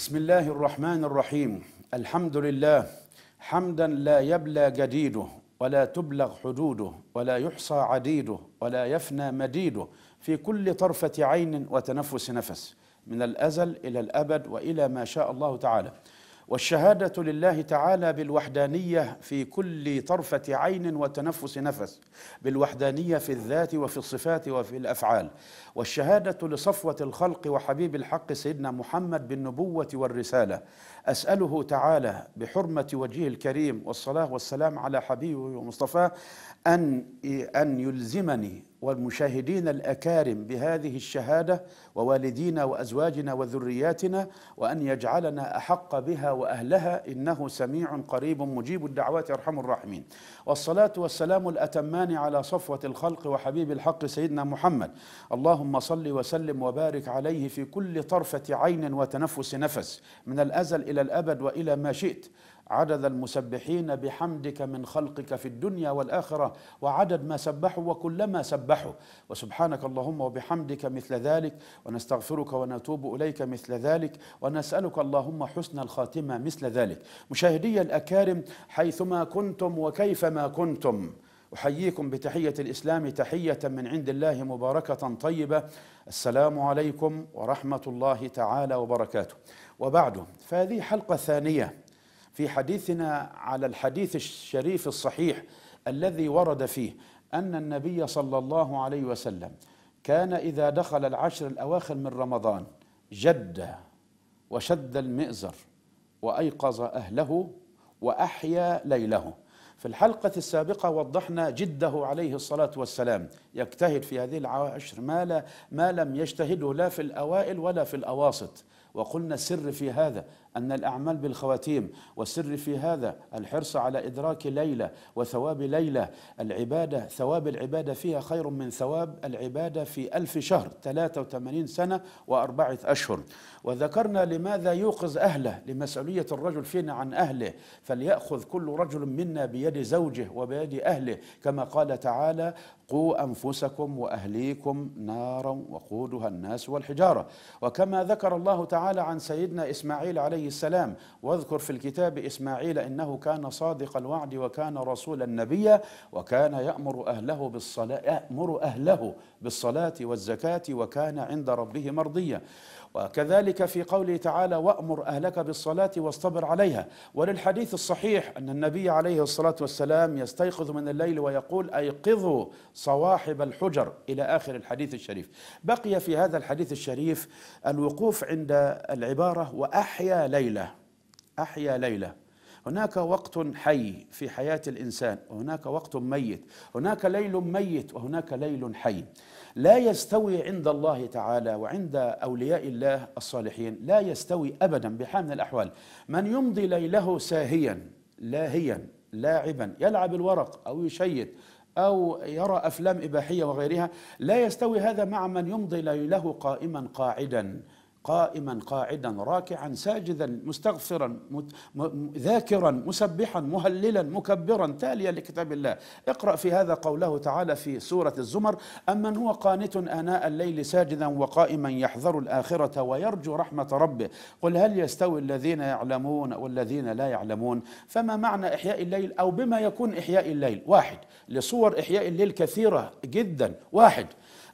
بسم الله الرحمن الرحيم الحمد لله حمدا لا يبلى جديده ولا تبلغ حدوده ولا يحصى عديده ولا يفنى مديده في كل طرفه عين وتنفس نفس من الازل الى الابد والى ما شاء الله تعالى والشهاده لله تعالى بالوحدانيه في كل طرفه عين وتنفس نفس بالوحدانيه في الذات وفي الصفات وفي الافعال والشهاده لصفوه الخلق وحبيب الحق سيدنا محمد بالنبوه والرساله اساله تعالى بحرمه وجهه الكريم والصلاه والسلام على حبيبه ومصطفاه ان ان يلزمني والمشاهدين الأكارم بهذه الشهادة ووالدينا وأزواجنا وذرياتنا وأن يجعلنا أحق بها وأهلها إنه سميع قريب مجيب الدعوات أرحم الراحمين والصلاة والسلام الأتمان على صفوة الخلق وحبيب الحق سيدنا محمد اللهم صل وسلم وبارك عليه في كل طرفة عين وتنفس نفس من الأزل إلى الأبد وإلى ما شئت عدد المسبحين بحمدك من خلقك في الدنيا والآخرة وعدد ما سبحوا وكلما سبحوا وسبحانك اللهم وبحمدك مثل ذلك ونستغفرك ونتوب إليك مثل ذلك ونسألك اللهم حسن الخاتمة مثل ذلك مشاهدي الأكارم حيثما كنتم وكيفما كنتم احييكم بتحيه الاسلام تحيه من عند الله مباركه طيبه السلام عليكم ورحمه الله تعالى وبركاته وبعد فهذه حلقه ثانيه في حديثنا على الحديث الشريف الصحيح الذي ورد فيه أن النبي صلى الله عليه وسلم كان إذا دخل العشر الأواخر من رمضان جد وشد المئزر وأيقظ أهله وأحيا ليله في الحلقة السابقة وضحنا جده عليه الصلاة والسلام يجتهد في هذه العشر ما, لا ما لم يجتهده لا في الأوائل ولا في الأواسط وقلنا السر في هذا أن الأعمال بالخواتيم والسر في هذا الحرص على إدراك ليلة وثواب ليلة العبادة ثواب العبادة فيها خير من ثواب العبادة في ألف شهر 83 سنة وأربعة أشهر وذكرنا لماذا يوقظ أهله لمسؤولية الرجل فينا عن أهله فليأخذ كل رجل منا بيد زوجه وبيد أهله كما قال تعالى قوا أنفسكم وأهليكم نارا وقودها الناس والحجارة وكما ذكر الله تعالى تعالى عن سيدنا إسماعيل عليه السلام واذكر في الكتاب إسماعيل إنه كان صادق الوعد وكان رسولا نبيا وكان يأمر أهله بالصلاة يأمر أهله بالصلاة والزكاة وكان عند ربه مرضيا وكذلك في قوله تعالى وأمر أهلك بالصلاة واصطبر عليها وللحديث الصحيح أن النبي عليه الصلاة والسلام يستيقظ من الليل ويقول أيقظوا صواحب الحجر إلى آخر الحديث الشريف بقي في هذا الحديث الشريف الوقوف عند العبارة وأحيا ليلة أحيا ليلة هناك وقت حي في حياة الإنسان وهناك وقت ميت هناك ليل ميت وهناك ليل حي لا يستوي عند الله تعالى وعند أولياء الله الصالحين لا يستوي أبدا بحال من الأحوال من يمضي ليله ساهيا لاهيا لاعبا يلعب الورق أو يشيد أو يرى أفلام إباحية وغيرها لا يستوي هذا مع من يمضي ليله قائما قاعدا قائما قاعدا راكعا ساجدا مستغفرا ذاكرا مسبحا مهللا مكبرا تاليا لكتاب الله اقرا في هذا قوله تعالى في سوره الزمر امن هو قانت اناء الليل ساجدا وقائما يحذر الاخره ويرجو رحمه ربه قل هل يستوي الذين يعلمون والذين لا يعلمون فما معنى احياء الليل او بما يكون احياء الليل واحد لصور احياء الليل كثيره جدا واحد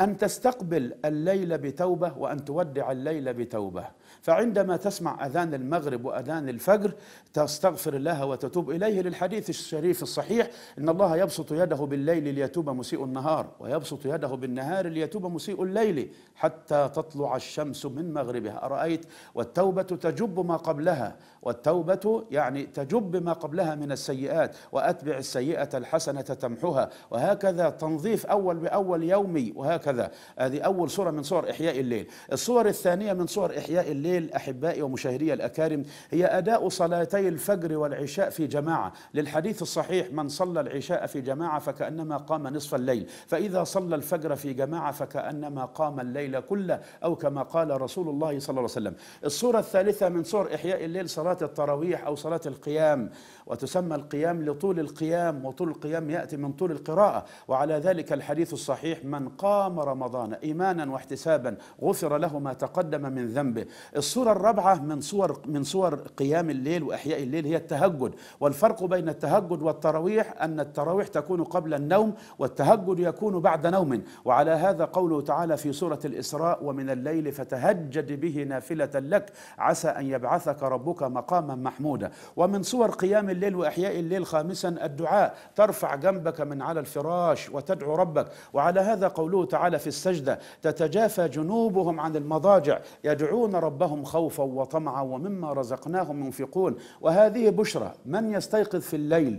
أن تستقبل الليل بتوبة وأن تودع الليل بتوبة فعندما تسمع أذان المغرب وأذان الفجر تستغفر الله وتتوب إليه للحديث الشريف الصحيح إن الله يبسط يده بالليل ليتوب مسيء النهار ويبسط يده بالنهار ليتوب مسيء الليل حتى تطلع الشمس من مغربها أرأيت والتوبة تجب ما قبلها والتوبة يعني تجب ما قبلها من السيئات وأتبع السيئة الحسنة تمحها وهكذا تنظيف أول بأول يومي وهكذا هكذا هذه أول صورة من صور إحياء الليل الصور الثانية من صور إحياء الليل أحبائي ومشاهدي الأكارم هي أداء صلاتي الفجر والعشاء في جماعة للحديث الصحيح من صلى العشاء في جماعة فكأنما قام نصف الليل فإذا صلى الفجر في جماعة فكأنما قام الليل كله أو كما قال رسول الله صلى الله عليه وسلم الصورة الثالثة من صور إحياء الليل صلاة التراويح أو صلاة القيام وتسمى القيام لطول القيام وطول القيام يأتي من طول القراءة وعلى ذلك الحديث الصحيح من قام رمضان إيمانا واحتسابا غفر له ما تقدم من ذنبه الصورة الرابعة من صور, من صور قيام الليل وإحياء الليل هي التهجد والفرق بين التهجد والتراويح أن التراويح تكون قبل النوم والتهجد يكون بعد نوم وعلى هذا قوله تعالى في سورة الإسراء ومن الليل فتهجد به نافلة لك عسى أن يبعثك ربك مقاما محمودا ومن صور قيام الليل وإحياء الليل خامسا الدعاء ترفع جنبك من على الفراش وتدعو ربك وعلى هذا قوله تعالى تعالى في السجده تتجافى جنوبهم عن المضاجع يدعون ربهم خوفا وطمعا ومما رزقناهم ينفقون وهذه بشرى من يستيقظ في الليل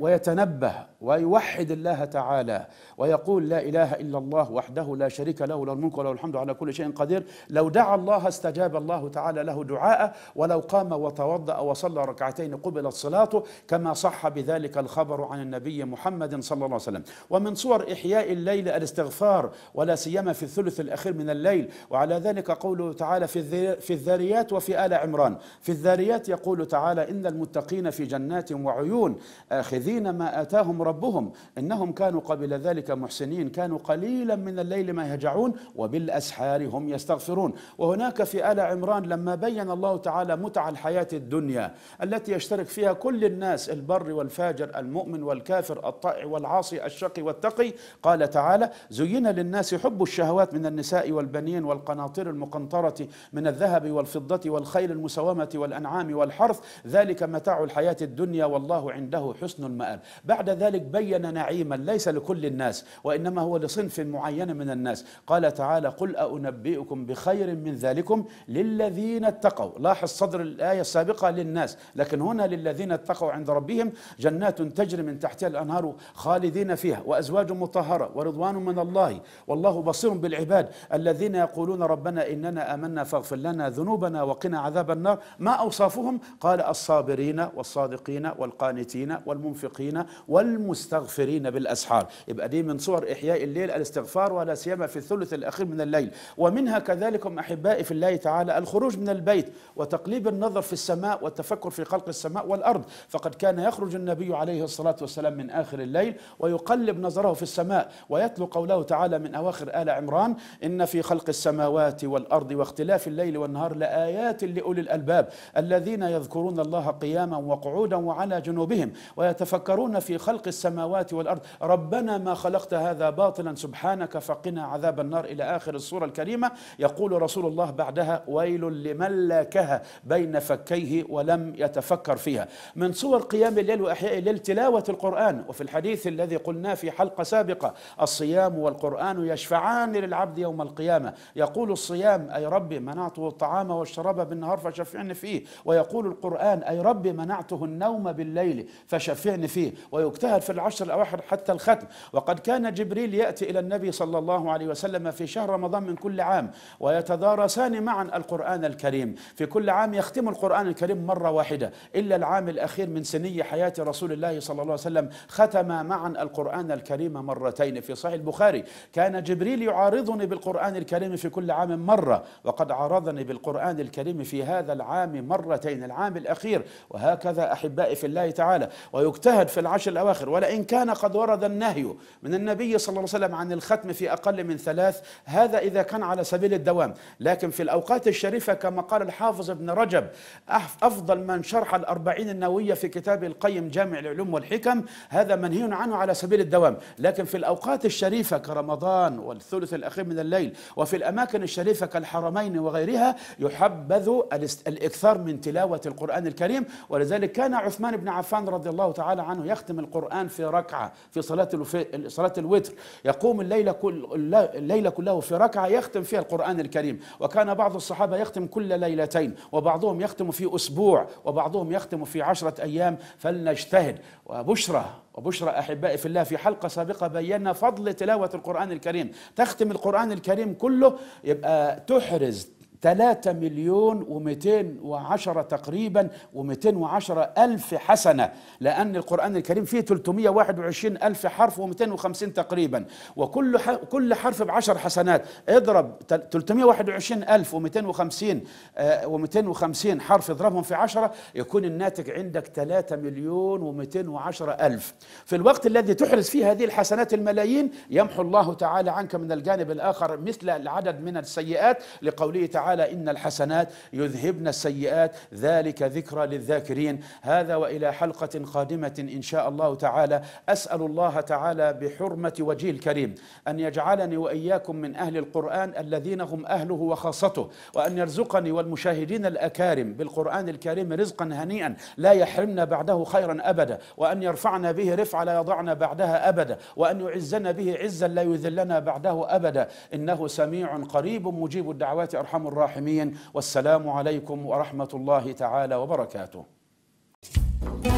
ويتنبه ويوحد الله تعالى ويقول لا اله الا الله وحده لا شريك له له الملك وله الحمد على كل شيء قدير لو دعا الله استجاب الله تعالى له دعاءه ولو قام وتوضا وصلى ركعتين قبلت صلاته كما صح بذلك الخبر عن النبي محمد صلى الله عليه وسلم ومن صور احياء الليل الاستغفار ولا سيما في الثلث الاخير من الليل وعلى ذلك قوله تعالى في في الذاريات وفي ال عمران في الذاريات يقول تعالى ان المتقين في جنات وعيون آخذين ما آتاهم ربهم إنهم كانوا قبل ذلك محسنين كانوا قليلا من الليل ما يهجعون وبالأسحار هم يستغفرون وهناك في آل عمران لما بين الله تعالى متع الحياة الدنيا التي يشترك فيها كل الناس البر والفاجر المؤمن والكافر الطائع والعاصي الشقي والتقي قال تعالى زين للناس حب الشهوات من النساء والبنين والقناطير المقنطرة من الذهب والفضة والخيل المسومة والأنعام والحرث ذلك متاع الحياة الدنيا والله عنده حسن المآل بعد ذلك بين نعيما ليس لكل الناس وإنما هو لصنف معين من الناس قال تعالى قل أنبئكم بخير من ذلكم للذين اتقوا لاحظ صدر الآية السابقة للناس لكن هنا للذين اتقوا عند ربهم جنات تجري من تحتها الأنهار خالدين فيها وأزواج مطهرة ورضوان من الله والله بصير بالعباد الذين يقولون ربنا إننا آمنا فاغفر لنا ذنوبنا وقنا عذاب النار ما أوصافهم قال الصابرين والصادقين والقانتين وال والمنفقين والمستغفرين بالأسحار يبقى دي من صور إحياء الليل الاستغفار ولا سيما في الثلث الأخير من الليل ومنها كذلك أحبائي في الله تعالى الخروج من البيت وتقليب النظر في السماء والتفكر في خلق السماء والأرض فقد كان يخرج النبي عليه الصلاة والسلام من آخر الليل ويقلب نظره في السماء ويتلو قوله تعالى من أواخر آل عمران إن في خلق السماوات والأرض واختلاف الليل والنهار لآيات لأولي الألباب الذين يذكرون الله قياما وقعودا وعلى جنوبهم ويتفكرون في خلق السماوات والارض ربنا ما خلقت هذا باطلا سبحانك فقنا عذاب النار الى اخر السوره الكريمه يقول رسول الله بعدها ويل لمن لاكها بين فكيه ولم يتفكر فيها من صور قيام الليل واحياء الليل تلاوه القران وفي الحديث الذي قلناه في حلقه سابقه الصيام والقران يشفعان للعبد يوم القيامه يقول الصيام اي ربي منعته الطعام والشراب بالنهار فشفعني فيه ويقول القران اي ربي منعته النوم بالليل فشفعني يشفعني فيه ويجتهد في العشر الأواخر حتى الختم وقد كان جبريل يأتي إلى النبي صلى الله عليه وسلم في شهر رمضان من كل عام ويتدارسان معا القرآن الكريم في كل عام يختم القرآن الكريم مرة واحدة إلا العام الأخير من سنية حياة رسول الله صلى الله عليه وسلم ختم معا القرآن الكريم مرتين في صحيح البخاري كان جبريل يعارضني بالقرآن الكريم في كل عام مرة وقد عارضني بالقرآن الكريم في هذا العام مرتين العام الأخير وهكذا أحبائي في الله تعالى ويجتهد في العشر الأواخر ولئن كان قد ورد النهي من النبي صلى الله عليه وسلم عن الختم في أقل من ثلاث هذا إذا كان على سبيل الدوام لكن في الأوقات الشريفة كما قال الحافظ ابن رجب أفضل من شرح الأربعين النووية في كتاب القيم جامع العلوم والحكم هذا منهي عنه على سبيل الدوام لكن في الأوقات الشريفة كرمضان والثلث الأخير من الليل وفي الأماكن الشريفة كالحرمين وغيرها يحبذ الإكثار من تلاوة القرآن الكريم ولذلك كان عثمان بن عفان رضي الله الله تعالى عنه يختم القرآن في ركعة في صلاة صلاة الوتر يقوم الليلة كل الليلة كله في ركعة يختم فيها القرآن الكريم وكان بعض الصحابة يختم كل ليلتين وبعضهم يختم في أسبوع وبعضهم يختم في عشرة أيام فلنجتهد وبشرى وبشرى أحبائي في الله في حلقة سابقة بينا فضل تلاوة القرآن الكريم تختم القرآن الكريم كله يبقى تحرز 3 مليون و210 تقريبا و210 ألف حسنة لأن القرآن الكريم فيه 321 ألف حرف و250 تقريبا وكل كل حرف ب10 حسنات اضرب 321 ألف و250 و250 آه، حرف اضربهم في 10 يكون الناتج عندك 3 مليون و210 ألف في الوقت الذي تحرز فيه هذه الحسنات الملايين يمحو الله تعالى عنك من الجانب الآخر مثل العدد من السيئات لقوله تعالى تعالى إن الحسنات يذهبن السيئات ذلك ذكرى للذاكرين هذا وإلى حلقة قادمة إن شاء الله تعالى أسأل الله تعالى بحرمة وجهه الكريم أن يجعلني وإياكم من أهل القرآن الذين هم أهله وخاصته وأن يرزقني والمشاهدين الأكارم بالقرآن الكريم رزقا هنيئا لا يحرمنا بعده خيرا أبدا وأن يرفعنا به رفعة لا يضعنا بعدها أبدا وأن يعزنا به عزا لا يذلنا بعده أبدا إنه سميع قريب مجيب الدعوات أرحم الراحمين والسلام عليكم ورحمه الله تعالى وبركاته